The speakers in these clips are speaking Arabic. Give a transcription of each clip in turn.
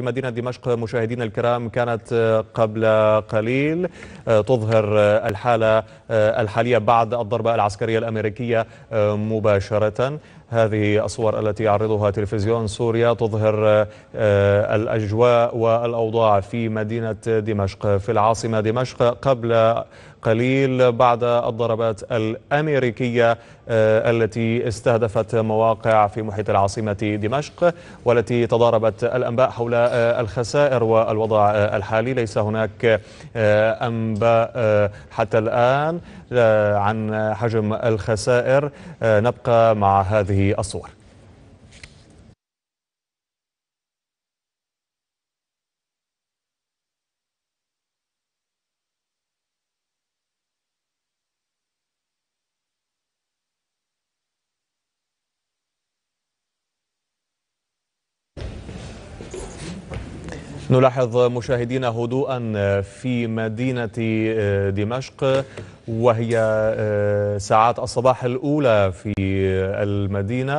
في مدينة دمشق مشاهدينا الكرام كانت قبل قليل آه، تظهر آه، الحالة آه، الحالية بعد الضربة العسكرية الأمريكية آه، مباشرة هذه الصور التي يعرضها تلفزيون سوريا تظهر آه، الأجواء والأوضاع في مدينة دمشق في العاصمة دمشق قبل قليل بعد الضربات الأمريكية التي استهدفت مواقع في محيط العاصمة دمشق والتي تضاربت الأنباء حول الخسائر والوضع الحالي ليس هناك أنباء حتى الآن آه، عن حجم الخسائر آه، نبقى مع هذه الصور نلاحظ مشاهدينا هدوءا في مدينة آه، دمشق وهي آه، ساعات الصباح الأولى في المدينة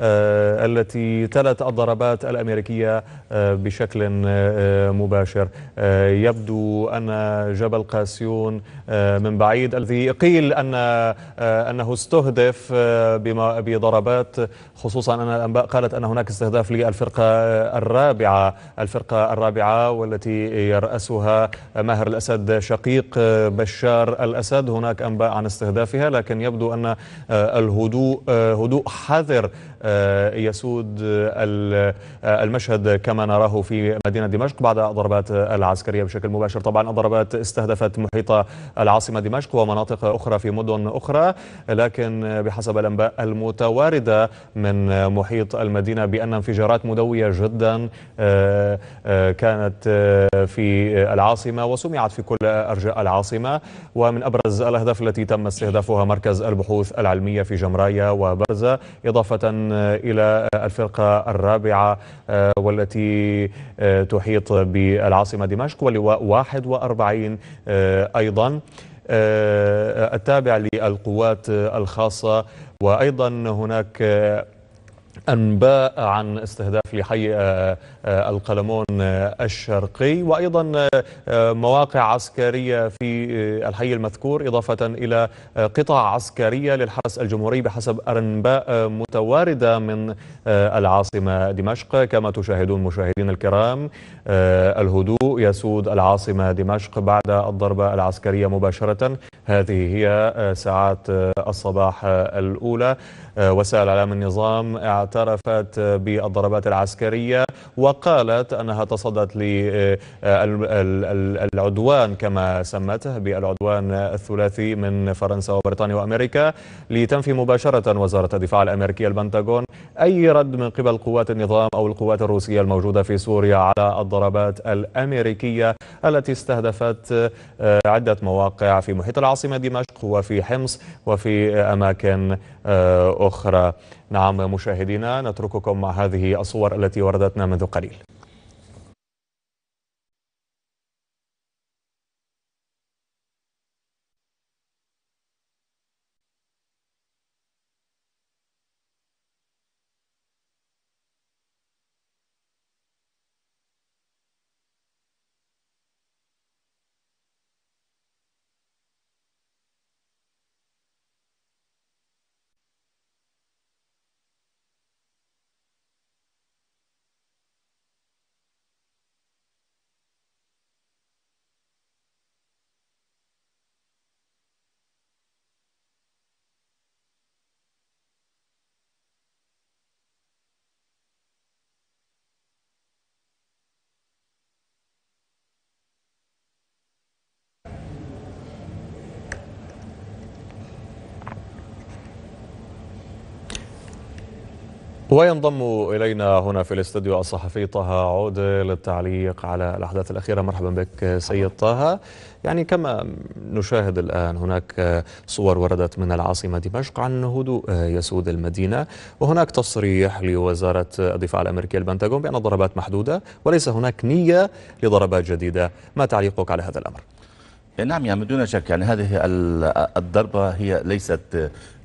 آه، التي تلت الضربات الأمريكية آه، بشكل مباشر يبدو أن جبل قاسيون من بعيد الذي قيل أن أنه استهدف بضربات خصوصا أن الأنباء قالت أن هناك استهداف للفرقة الرابعة الفرقة الرابعة والتي يرأسها ماهر الأسد شقيق بشار الأسد هناك أنباء عن استهدافها لكن يبدو أن آه، الهدوء آه، هدوء حذر آه، يسود آه، المشهد كما نراه في مدينة دمشق بعد الضربات العسكرية بشكل مباشر طبعا الضربات استهدفت محيط العاصمة دمشق ومناطق أخرى في مدن أخرى لكن بحسب الأنباء المتواردة من محيط المدينة بأن انفجارات مدوية جدا آه، كانت في العاصمة وسمعت في كل أرجاء العاصمة ومن أبرز الأهداف التي تم استهدافها مركز البحوث العلمية في جمرايا وبرزة إضافة إلى الفرقة الرابعة آه، والتي آه، تحيط بالعاصمة دمشق ولواء 41 آه، أيضا التابع للقوات الخاصة وأيضا هناك أنباء عن استهداف لحي آه، آه، القلمون آه، الشرقي وأيضا مواقع عسكرية في الحي المذكور إضافة إلى قطع عسكرية للحرس الجمهوري بحسب أنباء متواردة من العاصمة دمشق كما تشاهدون مشاهدين الكرام الهدوء يسود العاصمة دمشق بعد الضربة العسكرية مباشرة هذه هي ساعات الصباح الأولى وسائل اعلام النظام اعترفت بالضربات العسكرية وقالت أنها تصدت للعدوان آه، كما سمته بالعدوان الثلاثي من فرنسا وبريطانيا وأمريكا لتنفي مباشرة وزارة الدفاع الأمريكية البنتاغون أي رد من قبل قوات النظام أو القوات الروسية الموجودة في سوريا على الضربات الأمريكية التي استهدفت آه، عدة مواقع في محيط العاصمة دمشق وفي حمص وفي آه، أماكن أخرى أخرى نعم مشاهدينا نترككم مع هذه الصور التي وردتنا منذ قليل وينضم إلينا هنا في الاستديو الصحفي طه عودة للتعليق على الأحداث الأخيرة مرحبا بك سيد طه يعني كما نشاهد الآن هناك صور وردت من العاصمة دمشق عن هدوء يسود المدينة وهناك تصريح لوزارة الدفاع الأمريكية البنتاغون بأن الضربات محدودة وليس هناك نية لضربات جديدة ما تعليقك على هذا الأمر؟ نعم يعني دون شك يعني هذه الضربة هي ليست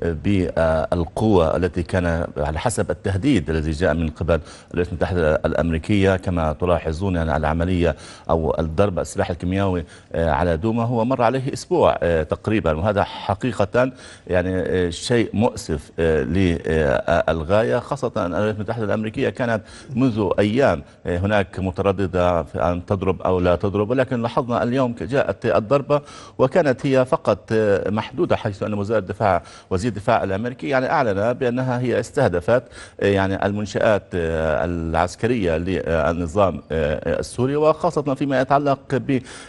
بالقوة التي كان على حسب التهديد الذي جاء من قبل الولايات المتحدة الأمريكية كما تلاحظون يعني العملية أو الضرب السلاح الكيميائي آه، على دوما هو مر عليه أسبوع آه، تقريبا وهذا حقيقة يعني آه، شيء مؤسف للغاية خاصة أن الولايات المتحدة الأمريكية كانت منذ أيام هناك مترددة في أن تضرب أو لا تضرب ولكن لاحظنا اليوم جاءت الضربة وكانت هي فقط محدودة حيث أن وزارة الدفاع وزير الدفاع الامريكي يعني اعلن بانها هي استهدفت آه، يعني المنشات آه، العسكريه للنظام آه، السوري وخاصه فيما يتعلق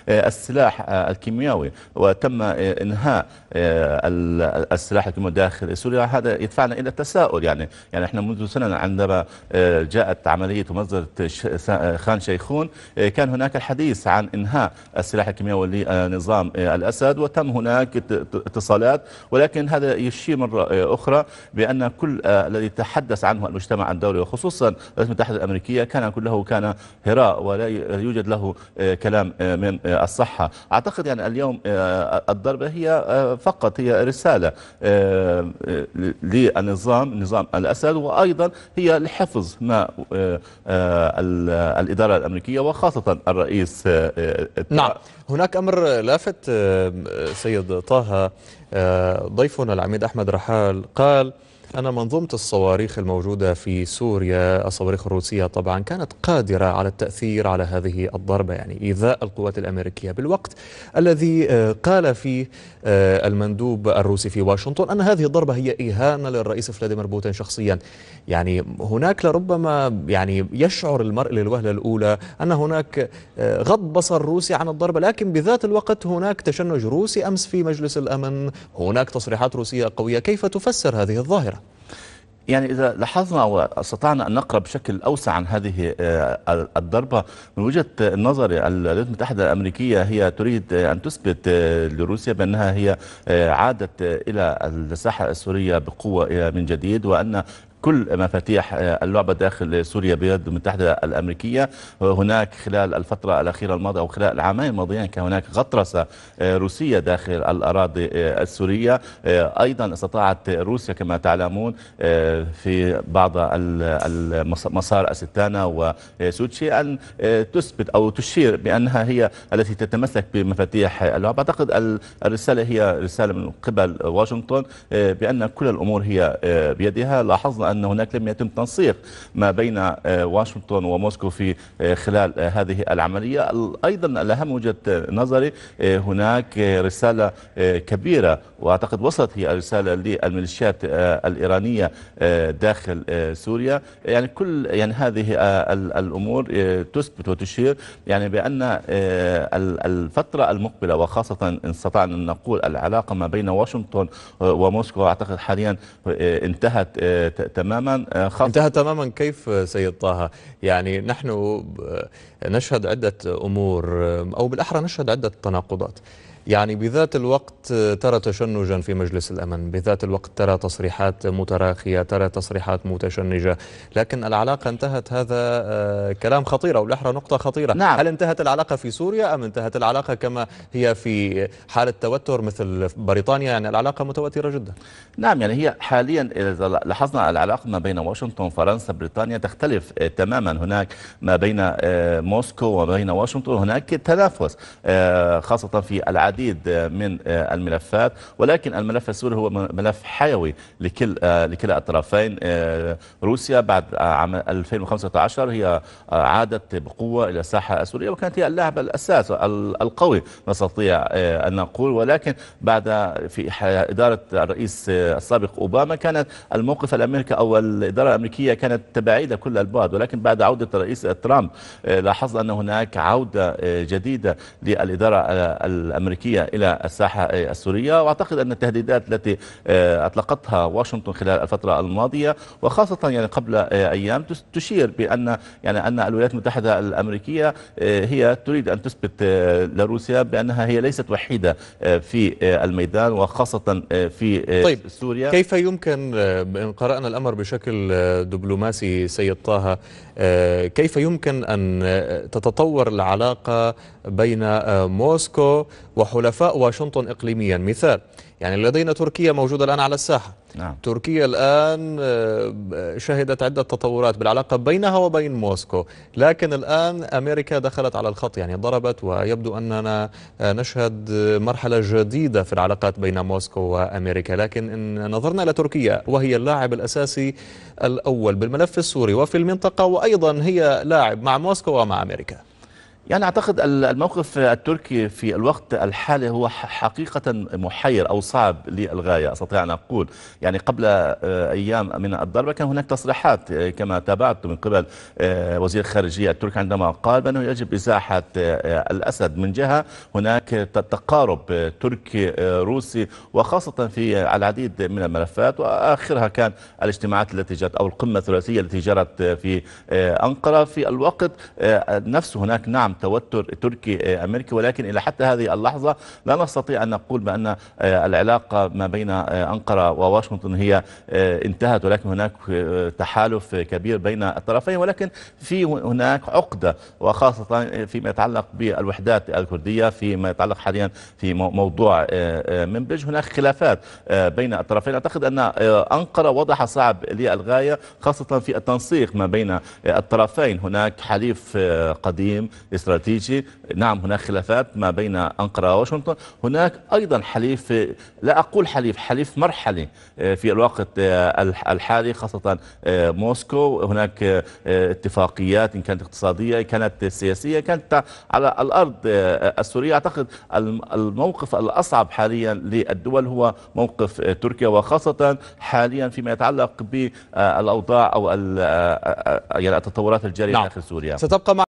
بالسلاح الكيميائي وتم انهاء السلاح الكيميائي داخل سوريا هذا يدفعنا الى التساؤل يعني يعني احنا منذ سنه عندما جاءت عمليه مصدر خان شيخون كان هناك الحديث عن انهاء السلاح الكيميائي لنظام الاسد وتم هناك اتصالات ولكن هذا يشير يشير مرة آه، أخرى بأن كل آه، الذي تحدث عنه المجتمع الدولي وخصوصا الولايات المتحدة الأمريكية كان كله كان هراء ولا يوجد له آه، كلام من الصحة أعتقد يعني اليوم الضربة هي فقط هي رسالة للنظام نظام الأسد وأيضا هي لحفظ ما الإدارة الأمريكية وخاصة الرئيس نعم هناك أمر لافت سيد طه آه، ضيفنا العميد أحمد رحال قال أن منظومة الصواريخ الموجودة في سوريا الصواريخ الروسية طبعا كانت قادرة على التأثير على هذه الضربة يعني إيذاء القوات الأمريكية بالوقت الذي آه، قال فيه آه، المندوب الروسي في واشنطن أن هذه الضربة هي إهانة للرئيس فلاديمير بوتين شخصيا يعني هناك لربما يعني يشعر المرء للوهلة الأولى أن هناك آه، غض بصر روسي عن الضربة لكن بذات الوقت هناك تشنج روسي أمس في مجلس الأمن هناك تصريحات روسية قوية كيف تفسر هذه الظاهرة؟ يعني إذا لاحظنا واستطعنا أن نقرأ بشكل أوسع عن هذه آه، الضربة من وجهة النظر الولايات المتحدة الأمريكية هي تريد أن تثبت آه، لروسيا بأنها هي آه، عادت إلى الساحة السورية بقوة من جديد وأن كل مفاتيح آه، اللعبة داخل سوريا بيد المتحدة الأمريكية هناك خلال الفترة الأخيرة الماضية أو خلال العامين الماضيين كان هناك غطرسة آه، روسية داخل الأراضي آه، السورية أيضا استطاعت روسيا كما تعلمون في بعض مسار أستانا وسوتشي أن تثبت أو تشير بأنها هي التي تتمسك بمفاتيح اللعبة أعتقد الرسالة هي رسالة من قبل واشنطن بأن كل الأمور هي بيدها لاحظنا أن هناك لم يتم تنسيق ما بين آه، واشنطن وموسكو في آه، خلال آه، هذه العملية أيضا الأهم وجهة نظري هناك رسالة كبيرة وأعتقد وصلت هي الرسالة للميليشيات الإيرانية داخل سوريا يعني كل يعني هذه الأمور تثبت وتشير يعني بأن الفترة المقبلة وخاصة إن استطعنا أن نقول العلاقة ما بين واشنطن وموسكو أعتقد حاليا انتهت تماما آه، خط انتهى تماما كيف آه، سيد طه يعني نحن آه، نشهد عدة أمور أو بالأحرى نشهد عدة تناقضات يعني بذات الوقت ترى تشنجا في مجلس الأمن بذات الوقت ترى تصريحات متراخية ترى تصريحات متشنجة لكن العلاقة انتهت هذا آه، كلام خطير أو لحرة نقطة خطيرة نعم. هل انتهت العلاقة في سوريا أم انتهت العلاقة كما هي في حالة توتر مثل بريطانيا يعني العلاقة متوترة جدا نعم يعني هي حاليا إذا لاحظنا العلاقة ما بين واشنطن فرنسا بريطانيا تختلف آه، تماما هناك ما بين آه، موسكو وما بين واشنطن هناك تنافس خاصة في العالم العديد من آه، الملفات ولكن الملف السوري هو ملف حيوي لكل آه، لكلا الطرفين آه، روسيا بعد عام 2015 هي عادت بقوة إلى الساحة السورية وكانت هي اللاعب الأساس القوي نستطيع أن نقول ولكن بعد في إدارة الرئيس السابق أوباما كانت الموقف الأمريكي أو الإدارة الأمريكية كانت تبعيدة كل البعد ولكن بعد عودة الرئيس ترامب لاحظنا أن هناك عودة جديدة للإدارة الأمريكية الأمريكية إلى الساحة السورية وأعتقد أن التهديدات التي آه، أطلقتها واشنطن خلال الفترة الماضية وخاصة يعني قبل آه، أيام تشير بأن يعني أن الولايات المتحدة الأمريكية آه، هي تريد أن تثبت لروسيا بأنها هي ليست وحيدة في الميدان وخاصة في طيب سوريا كيف يمكن إن قرأنا الأمر بشكل دبلوماسي سيد طه كيف يمكن أن تتطور العلاقة بين موسكو وحكومة حلفاء واشنطن إقليميا مثال يعني لدينا تركيا موجودة الآن على الساحة نعم. تركيا الآن آه، شهدت عدة تطورات بالعلاقة بينها وبين موسكو لكن الآن أمريكا دخلت على الخط يعني ضربت ويبدو أننا آه، نشهد مرحلة جديدة في العلاقات بين موسكو وأمريكا لكن إن نظرنا إلى تركيا وهي اللاعب الأساسي الأول بالملف السوري وفي المنطقة وأيضا هي لاعب مع موسكو ومع أمريكا يعني أعتقد الموقف التركي في الوقت الحالي هو حقيقة محير أو صعب للغاية أستطيع أن أقول يعني قبل آه، أيام من الضربة كان هناك تصريحات آه، كما تابعت من قبل آه، وزير الخارجية التركي عندما قال بأنه يجب إزاحة الأسد من جهة هناك تقارب تركي روسي وخاصة في العديد من الملفات وآخرها كان الاجتماعات التي جرت أو القمة الثلاثية التي جرت في أنقرة في الوقت نفسه هناك نعم توتر تركي آه، أمريكي ولكن إلى حتى هذه اللحظة لا نستطيع أن نقول بأن آه، العلاقة ما بين آه، أنقرة وواشنطن هي انتهت ولكن هناك تحالف كبير بين الطرفين ولكن في هناك عقدة وخاصة فيما يتعلق بالوحدات الكردية فيما يتعلق حاليا في موضوع منبج هناك خلافات بين الطرفين أعتقد أن أنقرة وضعها صعب للغاية خاصة في التنسيق ما بين الطرفين هناك حليف قديم استراتيجي نعم هناك خلافات ما بين أنقرة وواشنطن هناك أيضا حليف لا أقول حليف حليف مرحلي آه، في الوقت آه، الحالي خاصة آه، موسكو هناك اتفاقيات إن كانت اقتصادية إن كانت سياسية كانت على الأرض السورية أعتقد الموقف الأصعب حاليا للدول هو موقف تركيا وخاصة حاليا فيما يتعلق بالأوضاع أو يعني التطورات الجارية نعم. داخل نعم. سوريا ستبقى مع